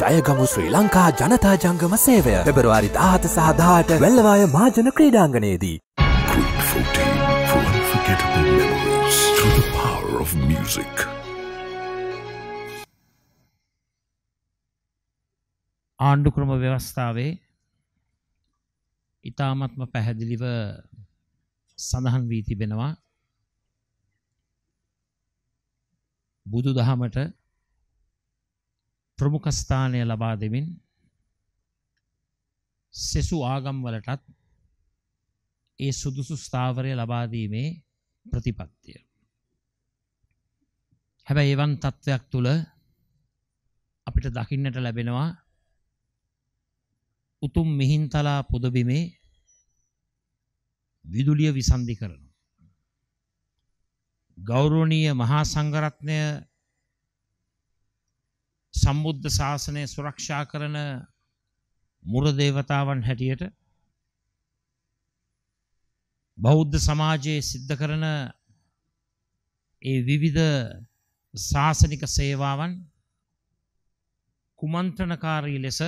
ජයගමු ශ්‍රී ලංකා ජනතා ජංගම සේවය පෙබරවාරි දාහත සහදාට වෙල්ලවාය මාජන ක්‍රීඩාංගනයේදී. ආණ්ඩු ක්‍රම ව්‍යවස්ථාවේ ඉතාමත්ම පැහැදිලිව සඳහන් වී තිබෙනවා බුදු දහමට ප්‍රමුඛස්ථානය ලබා දෙමින් සෙසු ආගම්වලටත් ඒ සුදුසු ස්ථාවරය ලබාදීමේ ප්‍රතිපත්තිය. හැබැ ඒවන් තත්ත්වයක් තුළ අපිට දකින්නට ලැබෙනවා උතුම් මිහින්තලා පුදබිමේ විදුලිය විසන්ධි කරනු. ගෞරෝණීය මහා සංගරත්නය සම්බුද්ධ ශාසනය සුරක්ෂා කරන මුරදේවතාවන් හැටියට බෞද්ධ සමාජයේ සිද්ධ කරන ඒ විවිධ ශාසනික සේවාවන් කුමන්ත්‍රණකාරී ලෙස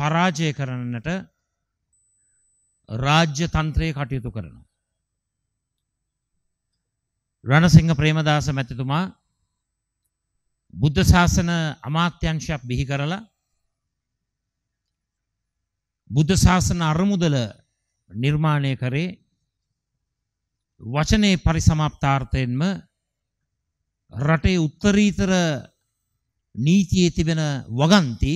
පරාජය කරන්නට රාජ්‍ය තන්ත්‍රයේ කටයුතු කරනවා. රණසිංහ ප්‍රේමදාස මැතිතුමා බුද්ධ ශාසන අමාත්‍යංශයක් බිහි කරලා බුද්ධ ශාසන අරමුදල නිර්මාණය කරේ වචනේ පරිසමාප්තාර්ථයෙන්ම රටේ උත්තරීතර නීතියේ තිබෙන වගන්ති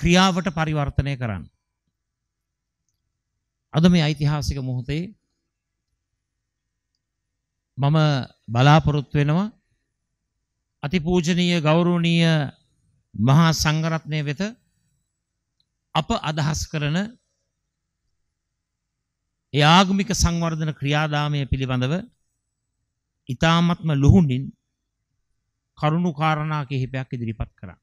ක්‍රියාවට පරිවර්තනය කරන්න. අද මේ ඓතිහාසික මොහොතේ මම බලාපොරොත්තු වෙනවා අතිපූජනීය ගෞරවනීය මහා සංඝරත්නය වෙත අප අදහස් කරන ඒ ආගමික සංවර්ධන ක්‍රියාදාමය පිළිබඳව ඊ타ත්ම ලුහුණින් කරුණු කාරණා කිහිපයක් ඉදිරිපත් කරා.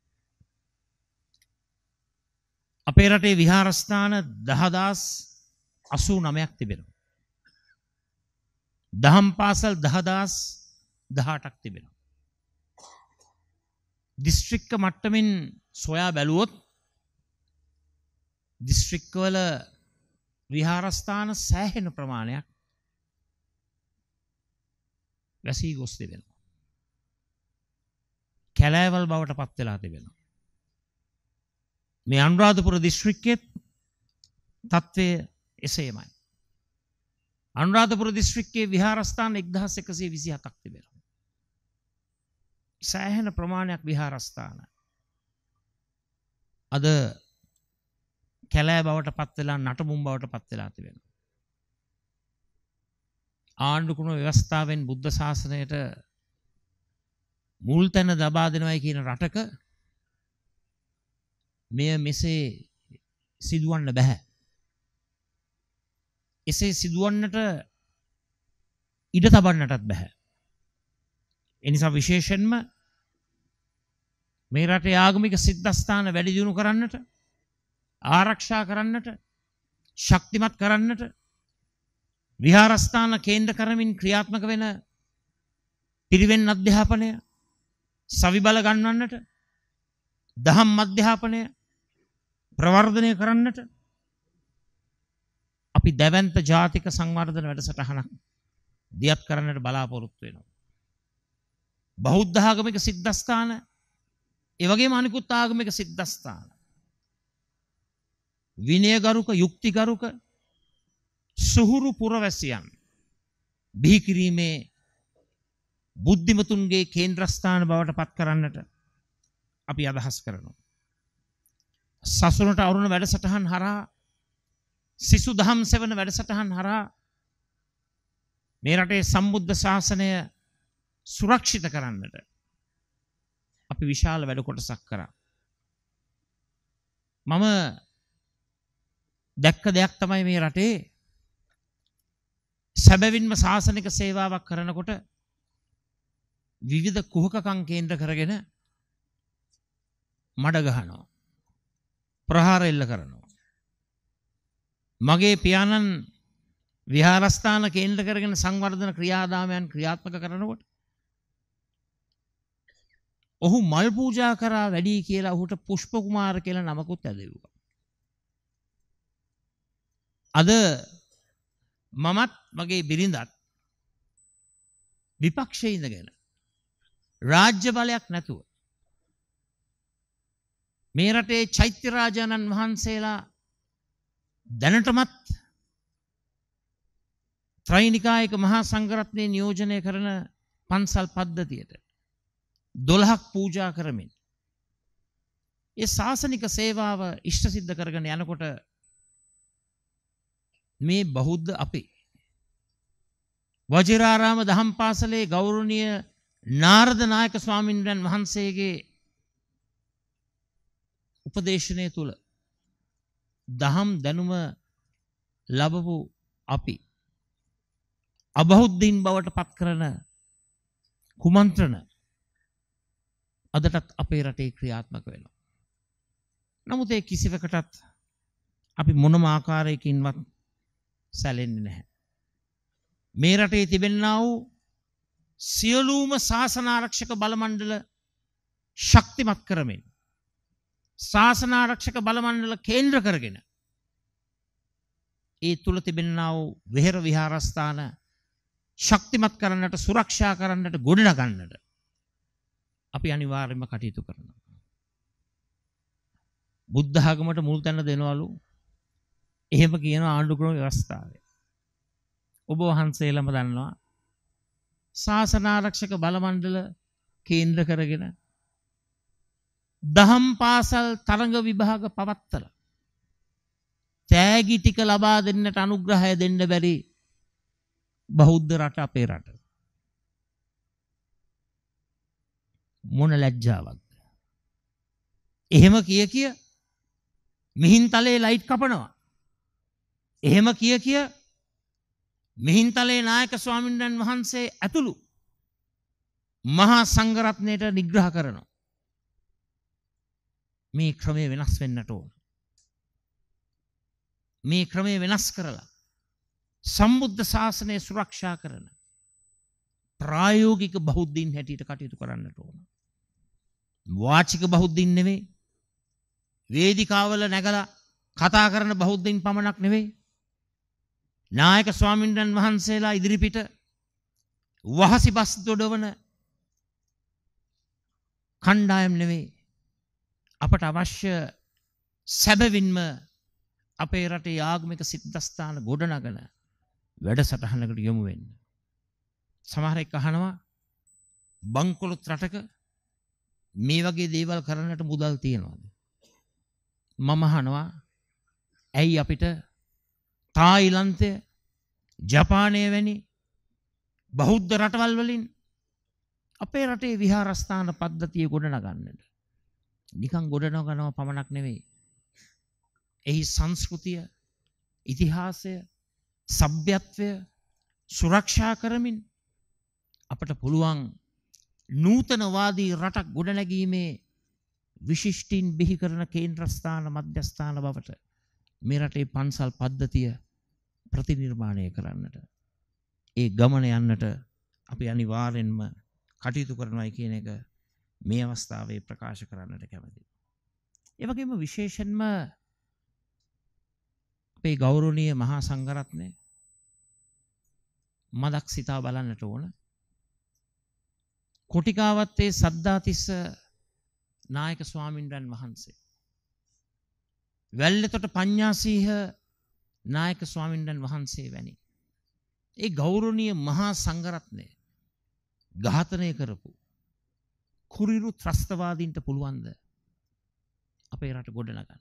අපේ රටේ විහාරස්ථාන 10089ක් තිබෙනවා. දහම් පාසල් 10018ක් තිබෙනවා. දිස්ත්‍රික්ක මට්ටමින් සොයා බැලුවොත් දිස්ත්‍රික්කවල විහාරස්ථාන සෑහෙන ප්‍රමාණයක් වැසී ගොස් තිබෙනවා. කැලෑවල් බවට පත්වෙලා තිබෙනවා. මේ අනුරාධපුර දිස්ත්‍රික්කෙත් තත්ත්වය එසේමයි. අනුරාධපුර දිස්ත්‍රික්කේ විහාරස්ථාන 1127ක් තිබෙනවා. සෑහෙන ප්‍රමාණයක් විහාරස්ථාන අද කැලෑ බවට පත්වෙලා නටබුම් බවට පත්වෙලා තිබෙන. ආණ්ඩුකුණු ව්‍යවස්ථාවෙන් බුද්ධ ශාසනයට මුල් තැන දබා දෙනවයි කියන රටක මෙය මෙසේ සිදුවන්න බැහැ. එසේ සිදුවන්නට ඉඩ තබන්නටත් බැහැ. එනිසා විශේෂෙන්ම මේ රටේ ආගමික සිද්ධස්ථාන වැඩි දියුණු කරන්නට ආරක්ෂා කරන්නට ශක්තිමත් කරන්නට විහාරස්ථාන කේන්ද්‍ර කරමින් ක්‍රියාත්මක වෙන පිරිවෙන් අධ්‍යාපනය සවිබල ගන්වන්නට දහම් අධ්‍යාපනය ප්‍රවර්ධනය කරන්නට අපි දැවන්ත ජාතික සංවර්ධන වැඩසටහනක් දියත් කරන්නට බලාපොරොත්තු වෙනවා බෞද්ධාගමික සිද්ධස්ථාන ඒවගේ මනිකුත් ආගමික සිද්ධස්ථාන. විනයගරුක යුක්තිගරුක සුහුරු පුරවැසියන් බිහිකිරීමේ බුද්ධිමතුන්ගේ කේන්ද්‍රස්ථාන බවට පත් කරන්නට අපි අදහස් කරනවා. සසුනට අවුරුණ වැඩසටහන් හරහා සිසු දහම් සෙවන වැඩසටහන් හරහා මේ රටේ සම්බුද්ධ ශාසනය සුරක්ෂිත කරන්නට අපි විශාල වැඩ කොටසක් කරා. මම දැක්ක දෙයක් තමයි මේ රටේ සැබවින්ම ශාසනික සේවාවක් කරනකොට විවිධ කුහකකම් කේන්ද්‍ර කරගෙන මඩ ගහනවා. ප්‍රහාර එල්ල කරනවා. මගේ පියාණන් විහාරස්ථාන කේන්ද්‍ර කරගෙන සංවර්ධන ක්‍රියාදාමයන් ක්‍රියාත්මක කරනකොට ඔහු මල් පූජා කරා වැඩි කියලා ඔහුට පුෂ්ප කුමාර කියලා නමකුත් ඇදෙව්වා. අද මමත් මගේ බිරිඳත් විපක්ෂයේ ඉඳගෙන රාජ්‍ය බලයක් නැතුව මේ රටේ චෛත්‍ය රාජානන් වහන්සේලා දැනටමත් ත්‍රෛනිකායක මහා සංඝරත්නයේ නියෝජනය කරන පන්සල් පද්ධතියට දොළහක් පූජා කරමින්. ඒ ශාසනික සේවාව ඉෂ්ට සිද්ධ කරගෙන යනකොට මේ බෞද්ධ අපි වජිරාරාම දහම් පාසලේ ගෞරවනීය නාරද නායක ස්වාමින්වයන් වහන්සේගේ උපදේශනය තුල දහම් දැනුම ලැබපු අපි අබෞද්ධින් බවට පත් කරන කුමන්ත්‍රණ අදටත් අපේ රටේ ක්‍රියාත්මක වෙනවා. නමුත් ඒ කිසිවකටත් අපි මොනම ආකාරයකින්වත් සැලෙන්නේ නැහැ. මේ රටේ තිබෙනා වූ සියලුම ශාසනාරක්ෂක බලමණ්ඩල ශක්තිමත් කරමින් ශාසනාරක්ෂක බලමණ්ඩල කේන්ද්‍ර කරගෙන ඒ තුල තිබෙනා වූ වෙහෙර විහාරස්ථාන ශක්තිමත් කරන්නට සුරක්ෂා කරන්නට ගොඩනගන්නට අපි අනිවාර්යයෙන්ම කටයුතු කරනවා. බුද්ධ ආගමට මුල් තැන දෙනවලු. එහෙම කියන ආණ්ඩුක්‍රම ව්‍යවස්ථාවය. ඔබ වහන්සේලම දන්නවා ශාසන ආරක්ෂක බල මණ්ඩල කේන්ද්‍ර කරගෙන දහම් පාසල් තරඟ විභාග පවත්තලා තෑගි ටික ලබා දෙන්නට අනුග්‍රහය දෙන්න බැරි බෞද්ධ රට අපේ රට. මොන ලැජ්ජාවක්ද. එහෙම කිය කිය මිහින්තලේ ලයිට් කපනවා. එහෙම කිය කිය මිහින්තලේ නායක ස්වාමින්දන් වහන්සේ ඇතුළු මහා සංගරත්නයට නිග්‍රහ කරනවා. මේ ක්‍රමය වෙනස් වෙන්නට ඕන. මේ ක්‍රමය වෙනස් කරලා සම්බුද්ධ ශාසනය සුරක්ෂා කරන ප්‍රායෝගික බෞද්ධීන් හැටියට කටයුතු කරන්නට ඕන. වාචික බෞද්ධින් නෙවෙයි. වේදිකාවල නැගලා කතා කරන බෞද්ධින් පමණක් නෙවෙයි. නායක ස්වාමින්වන් වහන්සේලා ඉදිරිපිට වහසි බස් දොඩවන කණ්ඩායම් නෙවෙයි. අපට අවශ්‍ය සැබවින්ම අපේ රටේ ආගමික සිද්ධස්ථාන ගොඩනගන වැඩසටහනකට යොමු වෙන්න. සමහර එක් අහනවා බංකොලොත් රටක මේ වගේ දේවල් කරන්නට මුදල් තියෙනවද? මම අහනවා ඇයි අපිට තායිලන්තය ජපානය වැනි බෞද්ධ රටවල් වලින් අපේ රටේ විහාරස්ථාන පද්ධතිය ගොඩනගන්නට නිකන් ගොඩනගනවා පමණක් නෙවෙයි. එහි සංස්කෘතිය, ඉතිහාසය, සભ્યත්වය සුරක්ෂා කරමින් අපට පුළුවන් නූතනවාදී රටක් ගොඩනැගීමේ විශිෂ්ටීන් බිහි කරන කේන්ද්‍රස්ථාන මධ්‍යස්ථාන බවට මේ රටේ පන්සල් පද්ධතිය ප්‍රතිනිර්මාණය කරන්නට ඒ ගමන යන්නට අපි අනිවාර්යෙන්ම කටයුතු කරනවායි කියන එක මේ අවස්ථාවේ ප්‍රකාශ කරන්නට කැමතියි. ඒ වගේම විශේෂයෙන්ම අපේ ගෞරවනීය මහා සංඝරත්නය මදක් සිතා බලන්නට ඕන. කොටිකාවත්තේ සද්ධාතිස්ස නායක ස්වාමින්ද්‍රන් වහන්සේ. වැල්ලතොට පඤ්ඤාසීහ නායක ස්වාමින්ද්‍රන් වහන්සේ වැනි. ඒ ගෞරවනීය මහා සංඝරත්නය ඝාතනය කරපු කුරිරු ත්‍රස්තවාදීන්ට පුළුවන්ද අපේ රට ගොඩනගන්න.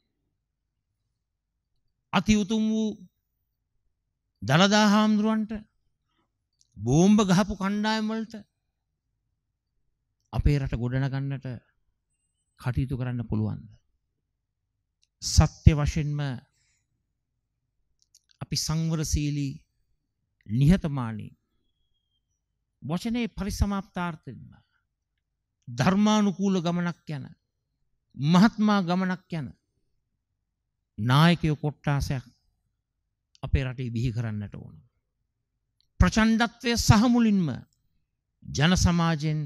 අති උතුම් වූ දළදා හාමුදුරුවන්ට බෝම්බ ගහපු කණ්ඩායම් වලට අපේ රට ගොඩනගන්නට කටයුතු කරන්න පුළුවන්ද? සත්‍ය වශයෙන්ම අපි සංවරශීලී නිහතමානී වචනේ පරිසමාප්තාර්ථයෙන්ම ධර්මානුකූල ගමනක් යන මහත්මා ගමනක් යන නායකයෝ කොට්ටාසයක් අපේ රටේ බිහි කරන්නට ඕන. ප්‍රචණ්ඩත්වය සහ මුලින්ම ජන සමාජෙන්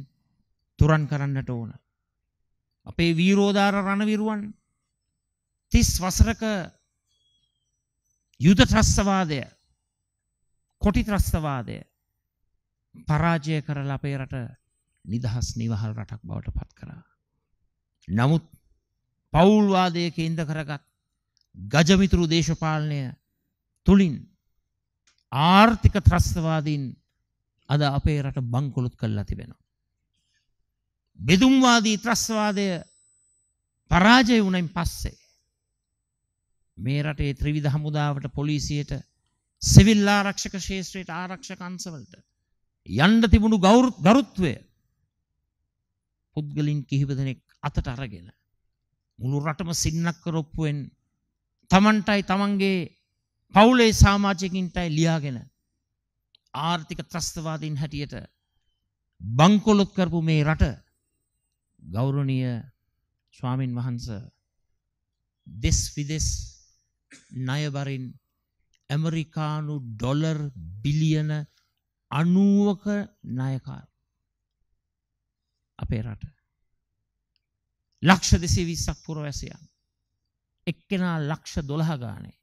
තුරන් කරන්නට ඕන. අපේ වීරෝදාර රණවිරුවන් තිස් වසරක යුද ත්‍රස්තවාදය කොටි ත්‍රස්තවාදය පරාජය කරලා අපේ රට නිදහස් නිවහල් රටක් බවට පත් කරා. නමුත් පෞල්වාදය කේන්ද කරගත් ගජමිතුරු දේශපාලනය තුළින් ආර්ථික ත්‍රස්තවාදීන් අද අපේ රට බංකොලොත් කල්ලා තිබෙනවා. බෙදුම්වාදී ත්‍රස්වාදය පරාජය වුණයින් පස්සේ මේ රටේ ත්‍රිවිධ හමුදාවට පොලිසියට සිවිල් ආරක්ෂක ශේෂත්‍රයට ආරක්ෂක අංශවලට යන්න තිබුණු ගරුත්වය පුද්ගලින් කිහිප දෙනෙක් අතට අරගෙන මුළු රටම සින්නක් කරොප්පුවෙන් තමන්ටයි තමන්ගේ පවුලේ සමාජිකින්ටයි ලියාගෙන ආර්ථික ත්‍රස්තවාදීන් හැටියට බංකොලොත් කරපු මේ රට ගෞරවනීය ස්වාමින් වහන්ස දෙස් විදෙස් ණයවරින් ඇමරිකානු ඩොලර් බිලියන 90ක ණයකාර අපේ රට ලක්ෂ 220ක් පුරවැසියන් එක්කෙනා ලක්ෂ 12 ගානේ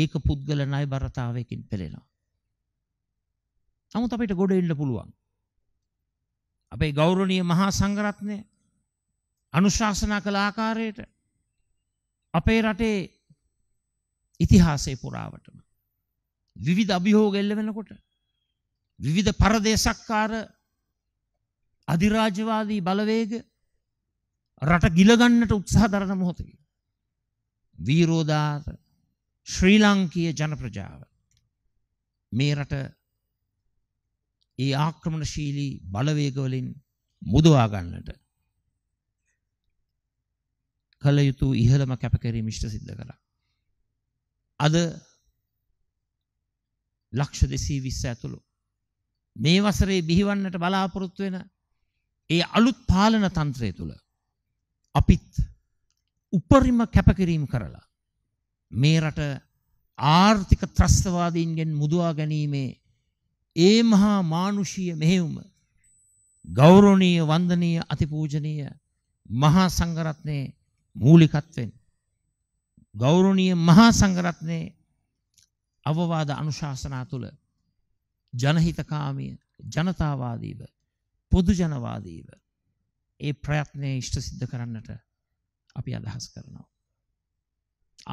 ඒක පුද්ගල ණය බරතාවයකින් පෙළෙනවා නමුත් අපිට ගොඩ එන්න පුළුවන් අපේ ගෞරවනීය මහා සංඝරත්නය අනුශාසනා කළ ආකාරයට අපේ රටේ ඉතිහාසයේ පුරාවටම විවිධ අභියෝග එල්ල වෙනකොට විවිධ පරදේශක්කාර අධිරාජ්‍යවාදී බලවේග රට ගිලගන්නට උත්සාහ දරන මොහොතකි. වීරෝදාර ශ්‍රී ලංකීය ජනප්‍රජාව මේ රට ඒ ආක්‍රමණශීලී බලවේගවලින් මුදවා ගන්නට කළ යුතු ඉහළම කැපකිරීම ඉෂ්ට සිද්ධ කරා. අද ලක්ෂ 220 ඇතුළු මේ වසරේ බිහිවන්නට බලාපොරොත්තු වෙන ඒ අලුත් පාලන තන්ත්‍රය තුළ අපිත් උපරිම කැපකිරීම කරලා මේ රට ආර්ථික ත්‍රස්තවාදීන්ගෙන් මුදවා ගැනීමේ ඒ මහා මානුෂීය මෙහෙයුම ගෞරවනීය වන්දනීය අතිපූජනීය මහා සංඝරත්නයේ මූලිකත්වෙන් ගෞරවනීය මහා සංඝරත්නයේ අවවාද අනුශාසනා තුල ජනහිතකාමී ජනතාවාදීව පොදු ජනවාදීව ඒ ප්‍රයත්නය ඉෂ්ට සිද්ධ කරන්නට අපි අදහස් කරනවා.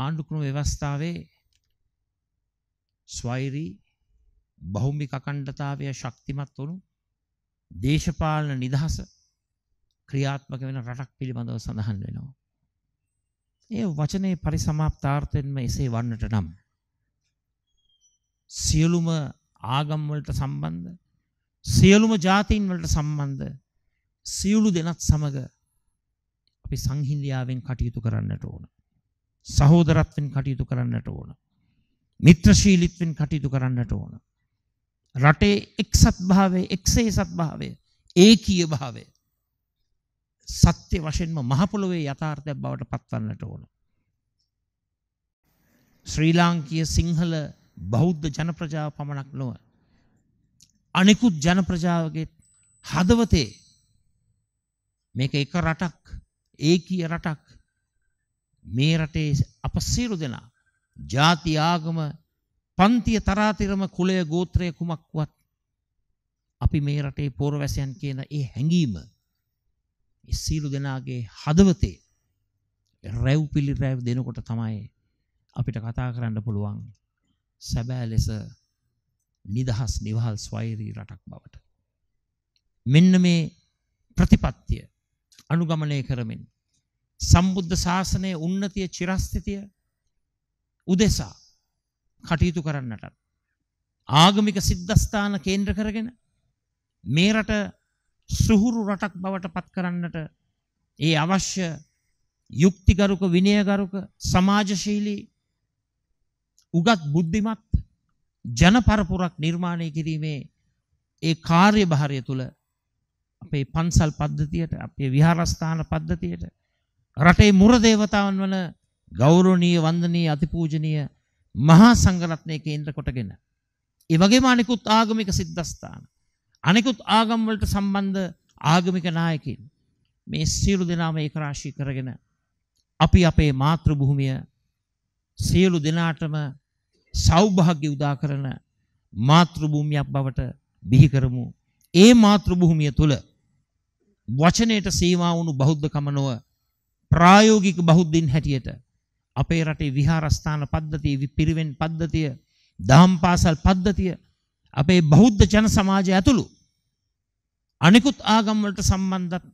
ආණ්ඩුක්‍රම ව්‍යවස්ථාවේ ස්වෛරී බහුමික අකණ්ඩතාවය ශක්තිමත් වුණු දේශපාලන නිදහස ක්‍රියාත්මක වෙන රටක් පිළිබඳව සඳහන් වෙනවා. ඒ වචනේ පරිසමාප්තාර්ථයෙන්ම එසේ වන්නට නම් සියලුම ආගම් වලට සම්බන්ධ සියලුම ජාතීන් වලට සම්බන්ධ සියලු දෙනත් සමග අපි සංහිඳියාවෙන් කටයුතු කරන්නට ඕන. සහෝදරත්වෙන් කටයුතු කරන්නට ඕන. මිත්‍රශීලීත්වෙන් කටයුතු කරන්නට ඕන. රටේ එක්සත් භාවය, එක්සේ සත්භාවය, ඒකීය භාවය සත්‍ය වශයෙන්ම මහ පොළොවේ යථාර්ථයක් බවට පත්වන්නට ඕන. ශ්‍රී ලාංකීය සිංහල බෞද්ධ ජනප්‍රජාව පමණක් නොව අනිකුත් ජනප්‍රජාවගේ හදවතේ මේක එක රටක් ඒකීය රටක් මේ රටේ අප සියලු දෙනා ಜಾති ආගම පන්තිය තරාතිරම කුලය ගෝත්‍රය කුමක්වත් අපි මේ රටේ පෝරවැසියන් කියන ඒ හැඟීම සියලු දෙනාගේ හදවතේ රැව් පිළි රැව් දෙනකොට තමයි අපිට කතා කරන්න පුළුවන් සැබෑ ලෙස නිදහස් නිවහල් ස්වෛරී රටක් බවට. මෙන්න මේ ප්‍රතිපත්තිය අනුගමනය කරමින් සම්බුද්ධ ශාසනයේ උන්නතිය චිරස්ථිතිය උදෙසා කටයුතු කරන්නටත් ආගමික සිද්ධස්ථාන කේන්ද්‍ර කරගෙන මේ රට සුහුරු රටක් බවට පත් කරන්නට ඒ අවශ්‍ය යුක්තිගරුක විනයගරුක සමාජශීලී උගත් බුද්ධිමත් ජනපරපුරක් නිර්මාණය කිරීමේ ඒ කාර්යභාරය තුළ අපේ පන්සල් පද්ධතියට අපේ විහාරස්ථාන පද්ධතියට රටේ මුර දේවතාවන් වන ගෞරවනීය වන්දනීය අතිපූජනීය මහා සංඝරත්නය කේන්ද්‍ර කොටගෙන ඒ වගේම අනිකුත් ආගමික සිද්ධාස්ථාන අනෙකුත් ආගම්වලට සම්බන්ධ ආගමික නායකින් මේ සියලු දෙනාම ඒක රාශී කරගෙන අපි අපේ මාතෘ භූමිය සියලු දෙනාටම සෞභාග්‍ය උදා කරන මාතෘ භූමියක් බවට බිහි කරමු. ඒ මාතෘ භූමිය තුල වචනයට සීමා වුණු බෞද්ධකම නොව ප්‍රායෝගික බෞද්ධින් හැටියට අපේ රටේ විහාරස්ථාන පද්ධතිය, පිරිවෙන් පද්ධතිය, දහම් පාසල් පද්ධතිය අපේ බෞද්ධ ජන සමාජය ඇතුළු අනිකුත් ආගම්වලට සම්බන්ධත්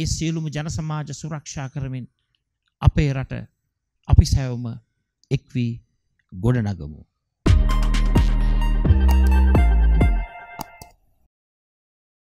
ඒ සියලුම ජන සමාජ සුරක්ෂා කරමින් අපේ රට අපි සැවම එක්වී ගොඩනගමු.